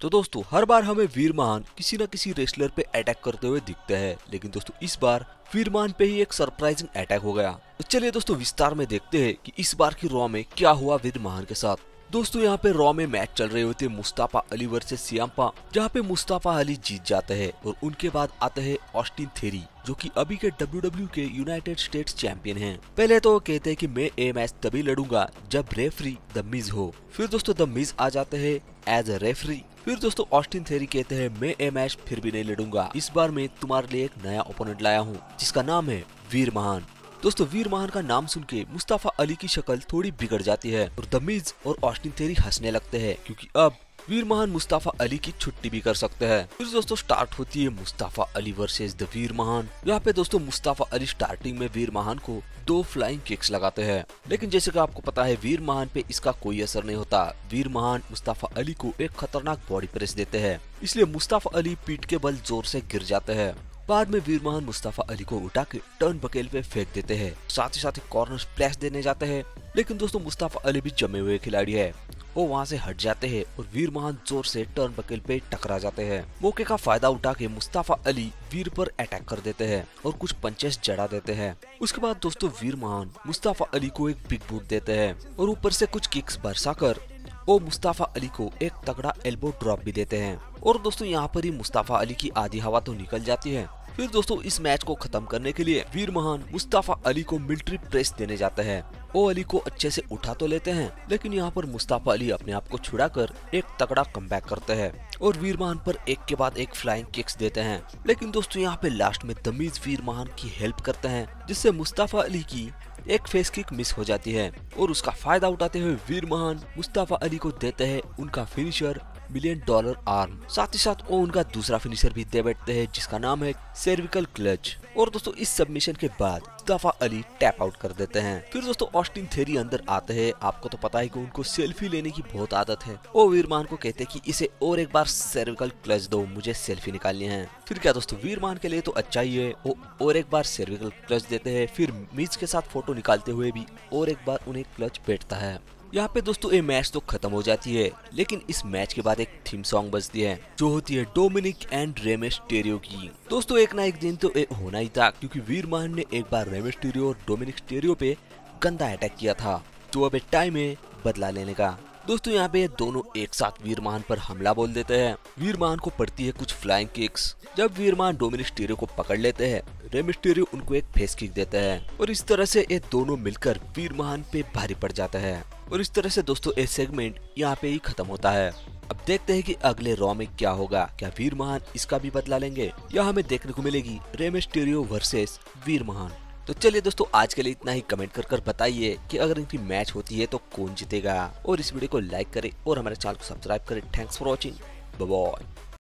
तो दोस्तों हर बार हमें वीरमान किसी न किसी रेसलर पे अटैक करते हुए दिखते हैं लेकिन दोस्तों इस बार वीरमान पे ही एक सरप्राइजिंग अटैक हो गया तो चलिए दोस्तों विस्तार में देखते हैं कि इस बार की रॉ में क्या हुआ वीरमान के साथ दोस्तों यहाँ पे रॉ में मैच चल रहे होते मुस्ताफा अली वर्सेस सियाम्पा जहाँ पे मुस्ताफा अली जीत जाते हैं और उनके बाद आते हैं ऑस्टिन थेरी जो कि अभी के डब्ल्यू के यूनाइटेड स्टेट्स चैंपियन हैं। पहले तो वो कहते हैं कि मैं ए मैच तभी लड़ूंगा जब रेफरी द मिज हो फिर दोस्तों द मिज आ जाते हैं एज अ रेफरी फिर दोस्तों ऑस्टिन थेरी कहते हैं मैं ए मैच फिर भी नहीं लड़ूंगा इस बार मैं तुम्हारे लिए एक नया ओपोनेंट लाया हूँ जिसका नाम है वीर महान दोस्तों वीर महान का नाम सुन के मुस्ताफा अली की शक्ल थोड़ी बिगड़ जाती है और दमीज और ऑस्टिन तेरी हंसने लगते हैं क्योंकि अब वीर महान मुस्ताफा अली की छुट्टी भी कर सकते हैं फिर दोस्तों स्टार्ट होती है मुस्ताफा अली वर्सेस द वीर महान यहाँ पे दोस्तों मुस्ताफा अली स्टार्टिंग में वीर महान को दो फ्लाइंग किक्स लगाते हैं लेकिन जैसे कि आपको पता है वीर महान पे इसका कोई असर नहीं होता वीर महान मुस्ताफा अली को एक खतरनाक बॉडी प्रेस देते हैं इसलिए मुस्ताफा अली पीठ के बल जोर से गिर जाते हैं बाद में वीर महान मुस्तफा अली को उठा के टर्न बकेल पे फेंक देते हैं साथ ही साथ ही कॉर्नर प्लेस देने जाते हैं लेकिन दोस्तों मुस्तफा अली भी जमे हुए खिलाड़ी है वो वहाँ से हट जाते हैं और वीर महान जोर से टर्न बकेल पे टकरा जाते हैं मौके का फायदा उठा के मुस्ताफा अली वीर पर अटैक कर देते हैं और कुछ पंचेस जड़ा देते हैं उसके बाद दोस्तों वीर महान मुस्ताफा अली को एक बिग बूट देते हैं और ऊपर से कुछ किक्स बरसा कर वो मुस्ताफा अली को एक तगड़ा एल्बो ड्रॉप भी देते हैं और दोस्तों यहाँ पर ही मुस्ताफा अली की आधी हवा तो निकल जाती है फिर दोस्तों इस मैच को खत्म करने के लिए वीर महान मुस्ताफा अली को मिलिट्री प्रेस देने जाते हैं वो अली को अच्छे से उठा तो लेते हैं लेकिन यहाँ पर मुस्ताफा अली अपने आप को छुड़ा कर एक तगड़ा कम करते हैं और वीर महान पर एक के बाद एक फ्लाइंग किक्स देते हैं लेकिन दोस्तों यहाँ पे लास्ट में दमीज वीर महान की हेल्प करते हैं जिससे मुस्ताफा अली की एक फेस किक मिस हो जाती है और उसका फायदा उठाते हुए वीर महान मुस्ताफा अली को देते हैं उनका फिनिशर मिलियन डॉलर आर्म साथ ही साथ वो उनका दूसरा फिनिशर भी दे बैठते हैं जिसका नाम है सर्विकल क्लच और दोस्तों इस सबमिशन के बाद दफा अली टैप आउट कर देते हैं फिर दोस्तों ऑस्टिन थेरी अंदर आते हैं आपको तो पता है कि उनको सेल्फी लेने की बहुत आदत है वो वीरमान को कहते हैं कि इसे और एक बार सर्विकल क्लच दो मुझे सेल्फी निकालनी है फिर क्या दोस्तों वीरमान के लिए तो अच्छा ही है वो और एक बार सर्विकल क्लच देते हैं फिर मिज के साथ फोटो निकालते हुए भी और एक बार उन्हें क्लच बैठता है यहाँ पे दोस्तों ये मैच तो खत्म हो जाती है लेकिन इस मैच के बाद एक थीम सॉन्ग बजती है जो होती है डोमिनिक एंड रेमेस्टेरियो की दोस्तों एक ना एक दिन तो ये होना ही था क्योंकि वीर महान ने एक बार रेमेस्टेरियो और डोमिनिक स्टेरियो पे गंदा अटैक किया था जो अब टाइम है बदला लेने का दोस्तों यहाँ पे ये दोनों एक साथ वीरमान पर हमला बोल देते हैं वीरमान को पड़ती है कुछ फ्लाइंग किक्स जब वीरमान डोमिनिक स्टेरियो को पकड़ लेते हैं रेमिस्टेरियो उनको एक फेस किक देता है और इस तरह से ये दोनों मिलकर वीर महान पे भारी पड़ जाता है और इस तरह से दोस्तों ये सेगमेंट यहाँ पे ही खत्म होता है अब देखते हैं कि अगले रॉ में क्या होगा क्या वीर महान इसका भी बदला लेंगे या हमें देखने को मिलेगी रेमिस्टेरियो वर्सेस वीर महान तो चलिए दोस्तों आज के लिए इतना ही कमेंट कर कर बताइए कि अगर इनकी मैच होती है तो कौन जीतेगा और इस वीडियो को लाइक करें और हमारे चैनल को सब्सक्राइब करें थैंक्स फॉर वॉचिंग बाय